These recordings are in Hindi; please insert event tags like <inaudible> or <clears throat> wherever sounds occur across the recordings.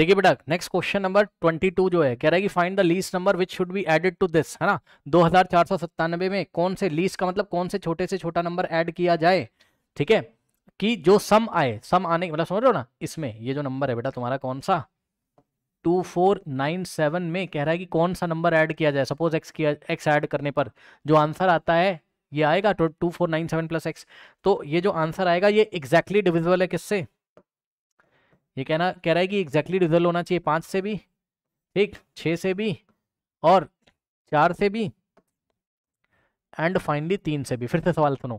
देखिए बेटा नेक्स्ट क्वेश्चन नंबर 22 जो है कह रहा है कि find the least number which should be added to this है ना दो में कौन से लीस्ट का मतलब कौन से छोटे से छोटा नंबर ऐड किया जाए ठीक है कि जो सम आए सम आने मतलब समझ रहे हो ना इसमें ये जो नंबर है बेटा तुम्हारा कौन सा टू फोर नाइन सेवन में कह रहा है कि कौन सा नंबर ऐड किया जाए सपोज एक्स किया एक्स ऐड करने पर जो आंसर आता है ये आएगा two four nine seven plus x तो ये जो आंसर आएगा ये एग्जैक्टली exactly डिविजिबल है किससे ये कहना कह रहा है कि एग्जैक्टली रिजल्ट होना चाहिए पाँच से भी ठीक छः से भी और चार से भी एंड फाइनली तीन से भी फिर से सवाल सुनो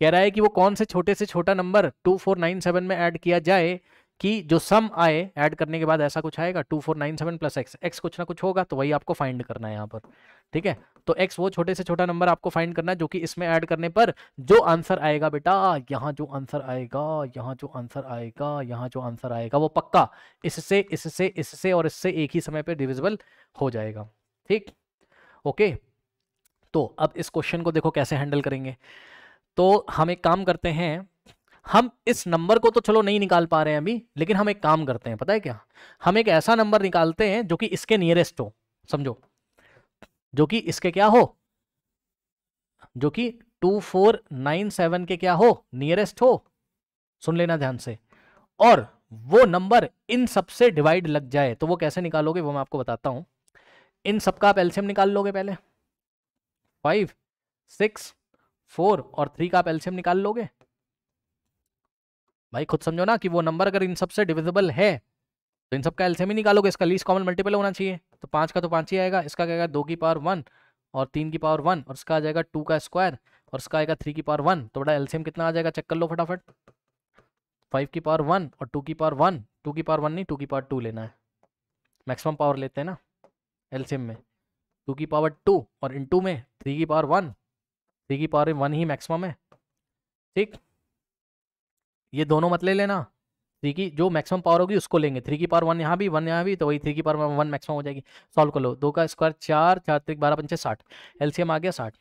कह रहा है कि वो कौन से छोटे से छोटा number two four nine seven में ऐड किया जाए कि जो सम आए ऐड करने के बाद ऐसा कुछ आएगा two four nine seven plus x x कुछ ना कुछ होगा तो वही आपको फाइंड करना है यहाँ पर ठीक है तो एक्स वो छोटे से छोटा नंबर आपको फाइंड करना है जो कि इसमें ऐड करने पर जो आंसर आएगा बेटा यहाँ जो आंसर आएगा यहाँ जो आंसर आएगा यहाँ जो आंसर आएगा वो पक्का इससे इससे इससे और इससे एक ही समय पर डिविजिबल हो जाएगा ठीक ओके तो अब इस क्वेश्चन को देखो कैसे हैंडल करेंगे तो हम एक काम करते हैं हम इस नंबर को तो चलो नहीं निकाल पा रहे हैं अभी लेकिन हम एक काम करते हैं पता है क्या हम एक ऐसा नंबर निकालते हैं जो कि इसके नियरेस्ट हो समझो जो कि इसके क्या हो जो कि टू फोर नाइन सेवन के क्या हो नियरेस्ट हो सुन लेना ध्यान से और वो नंबर इन सब से डिवाइड लग जाए तो वो कैसे निकालोगे वो मैं आपको बताता हूं इन सब का आप एल्शियम निकाल लोगे पहले फाइव सिक्स फोर और थ्री का आप एल्शियम निकाल लोगे भाई खुद समझो ना कि वो नंबर अगर इन सबसे डिविजिबल है तो इन सब का एल्सियम ही निकालोगे इसका लीस्ट कॉमन मल्टीपल होना चाहिए तो पाँच का तो पाँच ही आएगा इसका क्या दो की पावर वन और तीन की पावर वन और इसका आ जाएगा टू का स्क्वायर और इसका आएगा थ्री की पावर वन तो बड़ा एल्सियम कितना आ जाएगा चेक कर लो फटाफट फाइव की पावर वन और टू की पावर वन टू की पावर वन नहीं टू की पावर टू लेना है मैक्सिमम पावर लेते हैं ना एल्सियम में टू की पावर टू और इन टू में थ्री की पावर वन थ्री की पावर वन ही मैक्सिमम है ठीक ये दोनों मत ले लेना थ्री की जो मैक्सिमम पावर होगी उसको लेंगे थ्री की पावर वन यहाँ भी वन यहाँ भी तो वही थ्री की पावर वन मैक्सिमम हो जाएगी सॉल्व कर लो दो का स्क्वायर चार चार त्रिक बारह पंचे साठ एलसीएम आ गया साठ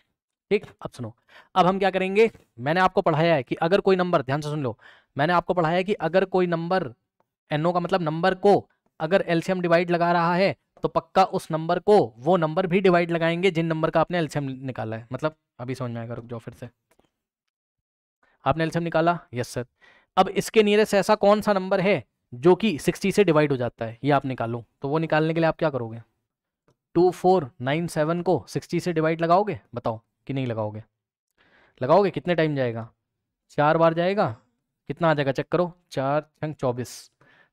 ठीक अब सुनो अब हम क्या करेंगे मैंने आपको पढ़ाया है कि अगर कोई नंबर ध्यान से सुन लो मैंने आपको पढ़ाया है कि अगर कोई नंबर एनओ का मतलब नंबर को अगर एलसीएम डिवाइड लगा रहा है तो पक्का उस नंबर को वो नंबर भी डिवाइड लगाएंगे जिन नंबर का आपने एलसीएम निकाला है मतलब अभी समझ में आएगा रुक जाओ फिर से आपने एलसीएम निकाला यस सर अब इसके नियरेस्ट ऐसा कौन सा नंबर है जो कि सिक्सटी से डिवाइड हो जाता है ये आप निकालो तो वो निकालने के लिए आप क्या करोगे टू फोर नाइन सेवन को सिक्सटी से डिवाइड लगाओगे बताओ कि नहीं लगाओगे लगाओगे कितने टाइम जाएगा चार बार जाएगा कितना आ जाएगा चेक करो चार छंग चौबीस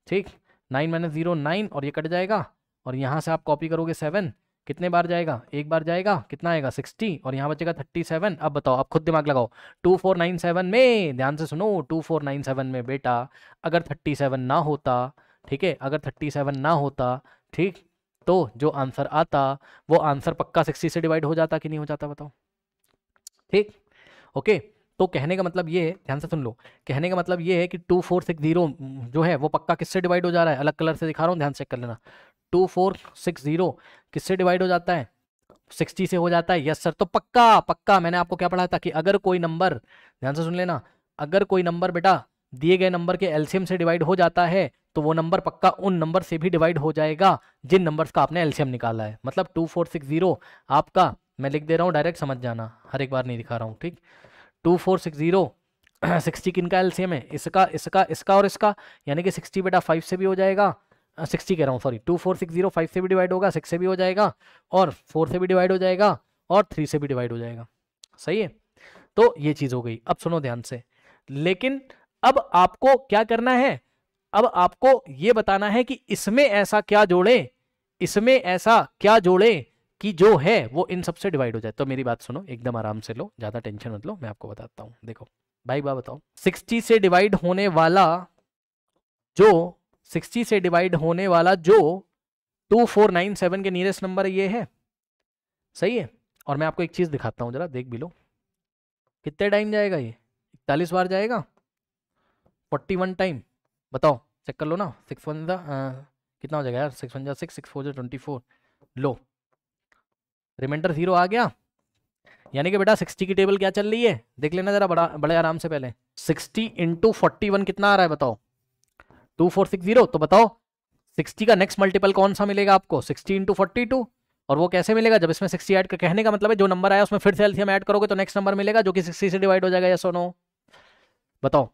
ठीक नाइन माइनस जीरो नाइन और ये कट जाएगा और यहाँ से आप कॉपी करोगे सेवन कितने बार जाएगा एक बार जाएगा कितना आएगा सिक्सटी और यहाँ बचेगा थर्टी सेवन अब बताओ अब खुद दिमाग लगाओ टू फोर नाइन सेवन में ध्यान से सुनो टू फोर नाइन सेवन में बेटा अगर थर्टी सेवन ना होता ठीक है अगर थर्टी सेवन ना होता ठीक तो जो आंसर आता वो आंसर पक्का सिक्सटी से डिवाइड हो जाता कि नहीं हो जाता बताओ ठीक ओके तो कहने का मतलब ये है ध्यान से सुन लो कहने का मतलब ये है कि टू फोर सिक्स जीरो जो है वो पक्का किससे डिवाइड हो जा रहा है अलग कलर से दिखा रहा हूँ ध्यान से चेक कर लेना टू फोर सिक्स जीरो किससे डिवाइड हो जाता है सिक्सटी से हो जाता है यस सर तो पक्का पक्का मैंने आपको क्या पढ़ा था कि अगर कोई नंबर ध्यान से सुन लेना अगर कोई नंबर बेटा दिए गए नंबर के एल्सियम से डिवाइड हो जाता है तो वो नंबर पक्का उन नंबर से भी डिवाइड हो जाएगा जिन नंबर्स का आपने एल्सियम निकाला है मतलब टू फोर सिक्स जीरो आपका मैं लिख दे रहा हूँ डायरेक्ट समझ जाना हर एक बार नहीं दिखा रहा हूँ ठीक two four six zero <clears throat> sixty किन का एल्सियम है इसका इसका इसका और इसका यानी कि सिक्सटी बेटा फाइव से भी हो जाएगा सिक्सटी कह रहा हूँ sorry two four six zero five से भी डिवाइड होगा सिक्स से भी हो जाएगा और फोर से भी डिवाइड हो जाएगा और थ्री से भी डिवाइड हो जाएगा सही है तो ये चीज़ हो गई अब सुनो ध्यान से लेकिन अब आपको क्या करना है अब आपको ये बताना है कि इसमें ऐसा क्या जोड़ें इसमें ऐसा क्या जोड़ें कि जो है वो इन सबसे डिवाइड हो जाए तो मेरी बात सुनो एकदम आराम से लो ज़्यादा टेंशन मत लो मैं आपको बताता हूँ देखो भाई बा बताओ सिक्सटी से डिवाइड होने वाला जो 60 से डिवाइड होने वाला जो 2497 के नियरेस्ट नंबर ये है सही है और मैं आपको एक चीज़ दिखाता हूँ जरा देख भी लो कितने टाइम जाएगा ये इकतालीस बार जाएगा 41 टाइम बताओ चेक कर लो ना सिक्स वन जा कितना हो जाएगा यार सिक्स वन जा सिक्स सिक्स फोर जो ट्वेंटी फोर लो रिमाइंडर ज़ीरो आ गया यानी कि बेटा सिक्सटी की टेबल क्या चल रही है देख लेना ज़रा बड़ा बड़े आराम से पहले सिक्सटी इंटू फोर्टी वन कितना आ रहा है बताओ टू फोर सिक्स जीरो तो बताओ सिक्सटी का नेक्स्ट मल्टीपल कौन सा मिलेगा आपको सिक्सटी इंटू फोर्टी टू और वो कैसे मिलेगा जब इसमें सिक्सटी ऐड कहने का मतलब है जो नंबर आया उसमें फिर से एल्सियम ऐड करोगे तो नेक्स्ट नंबर मिलेगा जो कि सिक्सटी से डिवाइड हो जाएगा या सोनो बताओ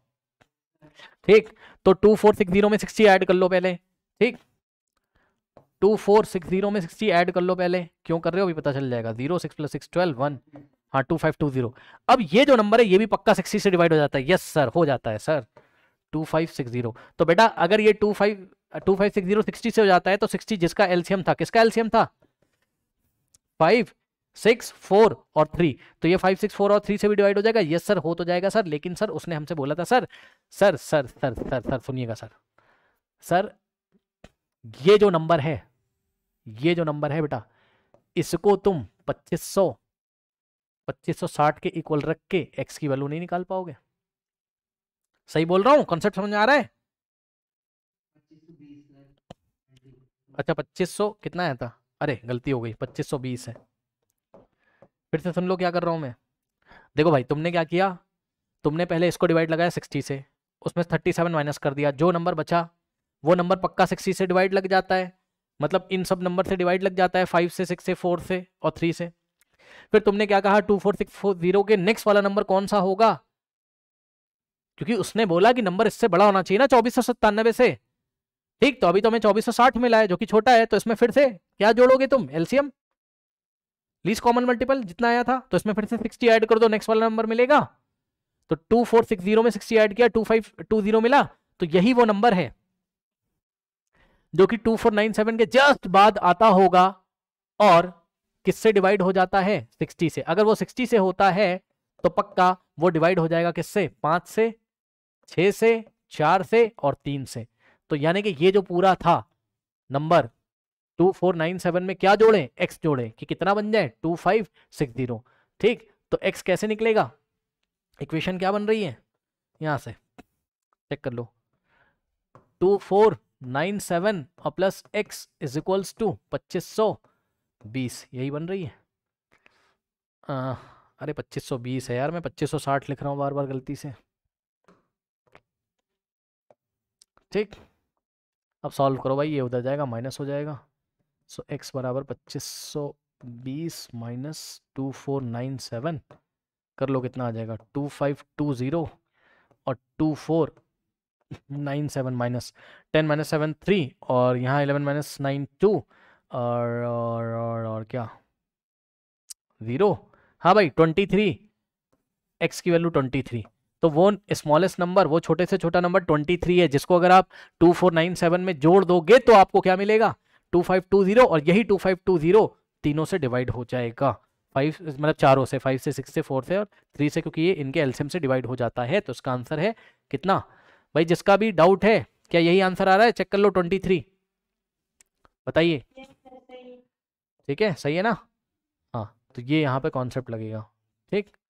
ठीक तो टू फोर सिक्स जीरो में सिक्सटी ऐड कर लो पहले ठीक टू फोर सिक्स जीरो में सिक्सटी ऐड कर लो पहले क्यों कर रहे हो अभी पता चल जाएगा zero six plus six twelve one हाँ टू फाइव टू जीरो अब ये जो नंबर है ये भी पक्का सिक्सटी से डिवाइड हो जाता है यस सर हो जाता है sir two five six zero तो बेटा अगर ये two five two five six zero sixty से हो जाता है तो सिक्सटी जिसका एल्सियम था किसका एल्सियम था फाइव सिक्स फोर और थ्री तो ये फाइव सिक्स फोर और थ्री से भी डिवाइड हो जाएगा यस सर हो तो जाएगा सर लेकिन सर उसने हमसे बोला था sir sir sir sir sir sir सुनिएगा सर सर ये जो नंबर है ये जो नंबर है बेटा इसको तुम पच्चीस सौ पच्चीस सौ साठ के इक्वल रख के एक्स की वैल्यू नहीं निकाल पाओगे सही बोल रहा हूँ कॉन्सेप्ट समझ में आ रहा है अच्छा पच्चीस सौ कितना है था अरे गलती हो गई पच्चीस सौ बीस है फिर से सुन लो क्या कर रहा हूँ मैं देखो भाई तुमने क्या किया तुमने पहले इसको डिवाइड लगाया सिक्सटी से उसमें थर्टी सेवन माइनस कर दिया जो नंबर बचा वो नंबर पक्का सिक्सटी से डिवाइड लग जाता है मतलब इन सब नंबर से डिवाइड लग जाता है फाइव से सिक्स से फोर से और थ्री से फिर तुमने क्या कहा two four six four zero के नेक्स्ट वाला नंबर कौन सा होगा क्योंकि उसने बोला कि नंबर इससे बड़ा होना चाहिए ना चौबीस से ठीक तो अभी तो हमें चौबीस मिला है जो कि छोटा है तो इसमें फिर से क्या जोड़ोगे तुम एलसीएम लीज कॉमन मल्टीपल जितना आया था तो इसमें फिर से 60 ऐड कर दो नेक्स्ट वाला नंबर मिलेगा तो टू फोर सिक्स जीरो में 60 ऐड किया टू फाइव टू जीरो मिला तो यही वो नंबर है जो कि टू फोर नाइन सेवन के जस्ट बाद आता होगा और किससे डिवाइड हो जाता है 60 से अगर वो 60 से होता है तो पक्का वो डिवाइड हो जाएगा किससे पांच से छः से चार से और तीन से तो यानी कि ये जो पूरा था number two four nine seven में क्या जोड़े एक्स जोड़ें कि कितना बन जाए टू फाइव सिक्स जीरो ठीक तो एक्स कैसे निकलेगा इक्वेशन क्या बन रही है यहां से चेक कर लो टू फोर नाइन सेवन और plus x is equals to पच्चीस सौ बीस यही बन रही है आ, अरे पच्चीस सौ बीस है यार मैं पच्चीस सौ साठ लिख रहा हूँ बार बार गलती से ठीक अब सॉल्व करो भाई ये उधर जाएगा माइनस हो जाएगा सो एक्स बराबर पच्चीस सौ बीस minus two four nine seven कर लो कितना आ जाएगा टू फाइव टू ज़ीरो और two four nine seven minus ten minus seven three और यहाँ एलेवन माइनस नाइन टू और और और और क्या ज़ीरो हाँ भाई ट्वेंटी थ्री एक्स की वैल्यू ट्वेंटी थ्री तो वो स्मॉलेस्ट नंबर वो छोटे से छोटा नंबर ट्वेंटी थ्री है जिसको अगर आप टू फोर नाइन सेवन में जोड़ दोगे तो आपको क्या मिलेगा टू फाइव टू जीरो और यही टू फाइव टू जीरो तीनों से डिवाइड हो जाएगा फाइव मतलब चारों से फाइव से सिक्स से फोर से और थ्री से क्योंकि ये इनके एल्सियम से डिवाइड हो जाता है तो इसका आंसर है कितना भाई जिसका भी डाउट है क्या यही आंसर आ रहा है चेक कर लो ट्वेंटी थ्री बताइए ठीक है सही है ना हाँ तो ये यहाँ पे कॉन्सेप्ट लगेगा ठीक